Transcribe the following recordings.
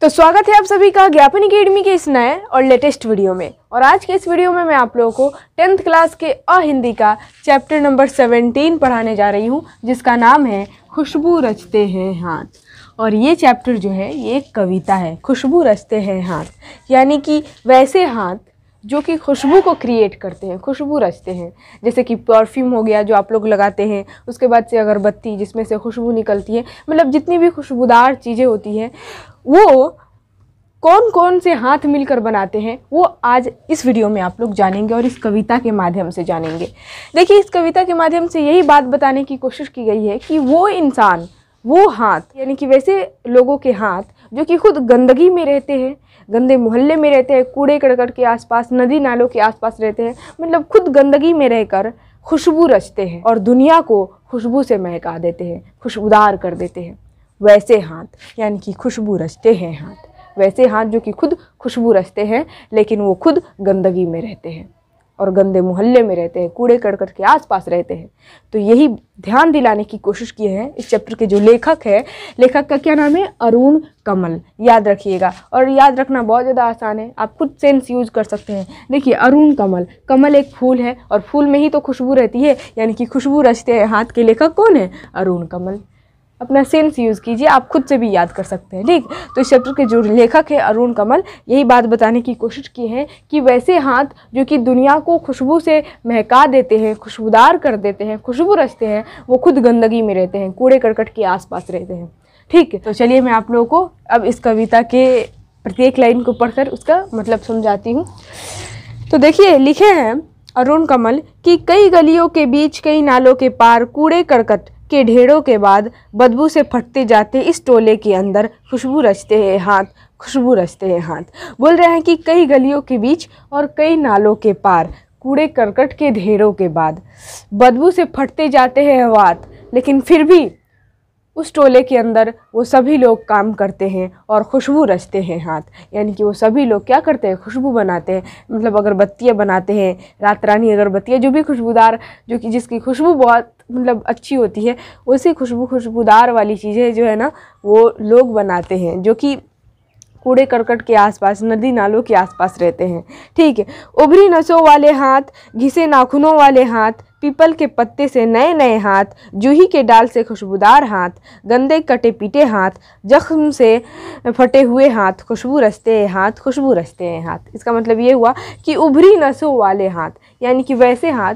तो स्वागत है आप सभी का ज्ञापन अकेडमी के इस नए और लेटेस्ट वीडियो में और आज के इस वीडियो में मैं आप लोगों को टेंथ क्लास के अ हिंदी का चैप्टर नंबर सेवेंटीन पढ़ाने जा रही हूँ जिसका नाम है खुशबू रचते हैं हाथ और ये चैप्टर जो है ये एक कविता है खुशबू रचते हैं हाथ यानी कि वैसे हाथ जो कि खुशबू को क्रिएट करते हैं खुशबू रचते हैं जैसे कि परफ्यूम हो गया जो आप लोग लगाते हैं उसके बाद से अगरबत्ती जिसमें से खुशबू निकलती है मतलब जितनी भी खुशबूदार चीज़ें होती हैं वो कौन कौन से हाथ मिलकर बनाते हैं वो आज इस वीडियो में आप लोग जानेंगे और इस कविता के माध्यम से जानेंगे देखिए इस कविता के माध्यम से यही बात बताने की कोशिश की गई है कि वो इंसान वो हाथ यानी कि वैसे लोगों के हाथ जो कि खुद गंदगी में रहते हैं गंदे मोहल्ले में रहते हैं कूड़े कड़कड़ के आसपास नदी नालों के आसपास रहते हैं मतलब खुद गंदगी में रहकर खुशबू रचते हैं और दुनिया को खुशबू से महका देते हैं खुशबूदार कर देते हैं वैसे हाथ यानी कि खुशबू रचते हैं हाथ वैसे हाथ जो कि खुद खुशबू रचते हैं लेकिन वो खुद गंदगी में रहते हैं और गंदे मोहल्ले में रहते हैं कूड़े करकट के आसपास रहते हैं तो यही ध्यान दिलाने की कोशिश किए हैं इस चैप्टर के जो लेखक है लेखक का क्या नाम है अरुण कमल याद रखिएगा और याद रखना बहुत ज़्यादा आसान है आप खुद सेंस यूज कर सकते हैं देखिए अरुण कमल कमल एक फूल है और फूल में ही तो खुशबू रहती है यानी कि खुशबू रचते हैं हाथ के लेखक कौन है अरुण कमल अपना सेंस यूज़ कीजिए आप खुद से भी याद कर सकते हैं ठीक तो इस चैप्टर के जो लेखक है अरुण कमल यही बात बताने की कोशिश की है कि वैसे हाथ जो कि दुनिया को खुशबू से महका देते हैं खुशबूदार कर देते हैं खुशबू रचते हैं वो खुद गंदगी में रहते हैं कूड़े करकट के आसपास रहते हैं ठीक तो चलिए मैं आप लोगों को अब इस कविता के प्रत्येक लाइन को पढ़कर उसका मतलब समझाती हूँ तो देखिए लिखे हैं अरुण कमल कि कई गलियों के बीच कई नालों के पार कूड़े करकट के ढेरों के बाद बदबू से फटते जाते इस टोले के अंदर खुशबू रचते हैं हाथ खुशबू रचते हैं हाथ बोल रहे हैं कि कई गलियों के बीच और कई नालों के पार कूड़े करकट के ढेरों के बाद बदबू से फटते जाते हैं हवात लेकिन फिर भी उस टोले के अंदर वो सभी लोग काम करते हैं और खुशबू रचते हैं हाथ यानी कि वो सभी लोग क्या करते हैं खुशबू बनाते हैं मतलब अगरबत्तियाँ बनाते हैं रात रानी अगरबत्तियाँ जो भी खुशबूदार जो कि जिसकी खुशबू बहुत मतलब अच्छी होती है उसी खुशबू खुशबूदार वाली चीज़ें जो है ना वो लोग बनाते हैं जो कि कूड़े करकट के आसपास नदी नालों के आसपास रहते हैं ठीक है उभरी नसों वाले हाथ घिसे नाखूनों वाले हाथ पीपल के पत्ते से नए नए हाथ जूही के डाल से खुशबूदार हाथ गंदे कटे पीटे हाथ जख्म से फटे हुए हाथ खुशबू रस्ते हाथ खुशबू रस्ते हाथ इसका मतलब ये हुआ कि उभरी नसों वाले हाथ यानी कि वैसे हाथ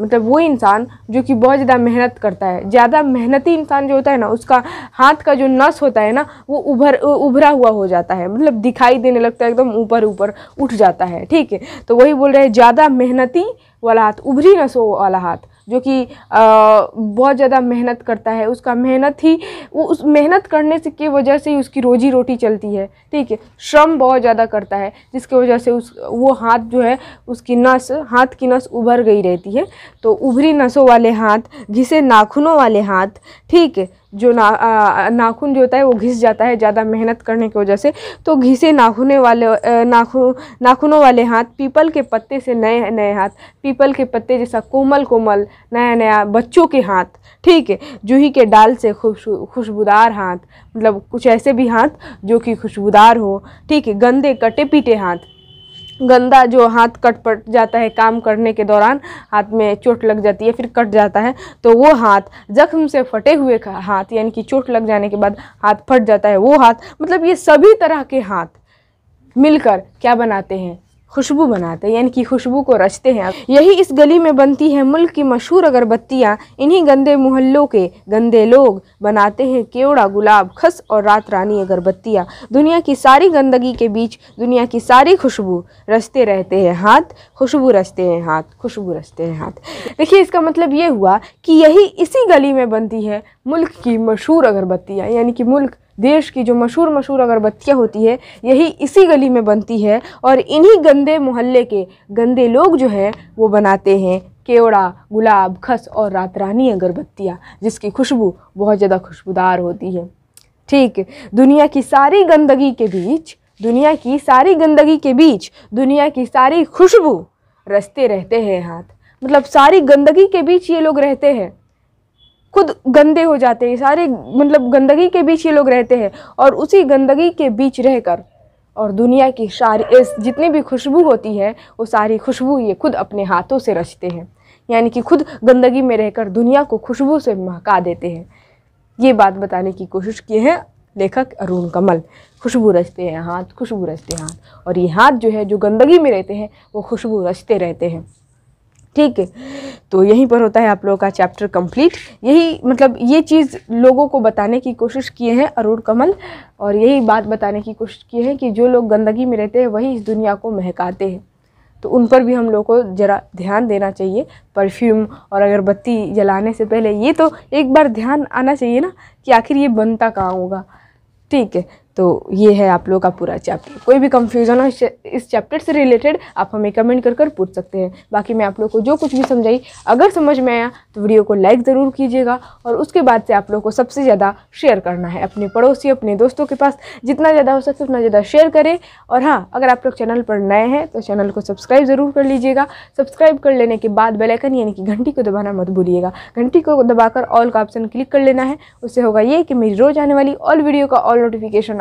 मतलब वो इंसान जो कि बहुत ज़्यादा मेहनत करता है ज़्यादा मेहनती इंसान जो होता है ना उसका हाथ का जो नस होता है ना वो उभर उभरा हुआ हो जाता है मतलब दिखाई देने लगता है एकदम ऊपर ऊपर उठ जाता है ठीक है तो वही बोल रहे हैं ज़्यादा मेहनती वाला हाथ उभरी नसों वाला हाथ जो कि बहुत ज़्यादा मेहनत करता है उसका मेहनत ही वो उस मेहनत करने से की वजह से ही उसकी रोजी रोटी चलती है ठीक है श्रम बहुत ज़्यादा करता है जिसकी वजह से उस वो हाथ जो है उसकी नस हाथ की नस उभर गई रहती है तो उभरी नसों वाले हाथ घिसे नाखूनों वाले हाथ ठीक है जो ना नाखून जो होता है वो घिस जाता है ज़्यादा मेहनत करने की वजह से तो घिसे नाखूने वाले नाखून नाखूनों वाले हाथ पीपल के पत्ते से नए नए हाथ पीपल के पत्ते जैसा कोमल कोमल नया नया बच्चों के हाथ ठीक है जूही के डाल से खुश खुशबूदार हाथ मतलब कुछ ऐसे भी हाथ जो कि खुशबूदार हो ठीक है गंदे कटे पीटे हाथ गंदा जो हाथ कट पट जाता है काम करने के दौरान हाथ में चोट लग जाती है फिर कट जाता है तो वो हाथ जख्म से फटे हुए हाथ यानी कि चोट लग जाने के बाद हाथ फट जाता है वो हाथ मतलब ये सभी तरह के हाथ मिलकर क्या बनाते हैं खुशबू बनाते हैं यानी कि खुशबू को रचते हैं यही इस गली में बनती है मुल्क की मशहूर अगरबत्तियाँ इन्हीं गंदे मोहल्लों के गंदे लोग बनाते हैं केवड़ा गुलाब खस और रात रानी अगरबत्तियाँ दुनिया की सारी गंदगी के बीच दुनिया की सारी खुशबू रचते रहते हैं हाथ खुशबू रचते हैं हाथ खुशबू रचते हैं हाथ देखिए इसका मतलब ये हुआ कि यही इसी गली में बनती है मुल्क की मशहूर अगरबत्तियाँ यानी कि मुल्क देश की जो मशहूर मशहूर अगरबत्तियाँ होती है यही इसी गली में बनती है और इन्हीं गंदे मोहल्ले के गंदे लोग जो हैं वो बनाते हैं केवड़ा गुलाब खस और रातरानी अगरबत्तियाँ जिसकी खुशबू बहुत ज़्यादा खुशबूदार होती है ठीक दुनिया की सारी गंदगी के बीच दुनिया की सारी गंदगी के बीच दुनिया की सारी खुशबू रस्ते रहते हैं हाथ मतलब सारी गंदगी के बीच ये लोग रहते हैं खुद गंदे हो जाते हैं सारे मतलब गंदगी के बीच ये लोग रहते हैं और उसी गंदगी के बीच रहकर और दुनिया की सारी जितनी भी खुशबू होती है वो सारी खुशबू ये खुद अपने हाथों से रचते हैं यानी कि खुद गंदगी में रहकर दुनिया को खुशबू से महका देते हैं ये बात बताने की कोशिश किए हैं लेखक अरुण कमल खुशबू रचते हैं हाथ खुशबू रचते हैं हाथ और ये हाथ जो है जो गंदगी में रहते हैं वो खुशबू रचते रहते हैं ठीक है तो यहीं पर होता है आप लोगों का चैप्टर कंप्लीट यही मतलब ये चीज़ लोगों को बताने की कोशिश किए हैं अरुण कमल और यही बात बताने की कोशिश किए हैं कि जो लोग गंदगी में रहते हैं वही इस दुनिया को महकाते हैं तो उन पर भी हम लोग को ज़रा ध्यान देना चाहिए परफ्यूम और अगरबत्ती जलाने से पहले ये तो एक बार ध्यान आना चाहिए ना कि आखिर ये बनता कहाँ होगा ठीक है तो ये है आप लोगों का पूरा चैप्टर कोई भी कंफ्यूजन हो इस चैप्टर से रिलेटेड आप हमें कमेंट कर कर पूछ सकते हैं बाकी मैं आप लोग को जो कुछ भी समझाई अगर समझ में आया तो वीडियो को लाइक ज़रूर कीजिएगा और उसके बाद से आप लोग को सबसे ज़्यादा शेयर करना है अपने पड़ोसी अपने दोस्तों के पास जितना ज़्यादा हो सके उतना ज़्यादा शेयर करें और हाँ अगर आप लोग चैनल पर नए हैं तो चैनल को सब्सक्राइब ज़रूर कर लीजिएगा सब्सक्राइब कर लेने के बाद बेलाइकन यानी कि घंटी को दबाना मत भूलिएगा घंटी को दबाकर ऑल का ऑप्शन क्लिक कर लेना है उससे होगा ये कि मेरी रोज़ आने वाली ऑल वीडियो का ऑल नोटिफिकेशन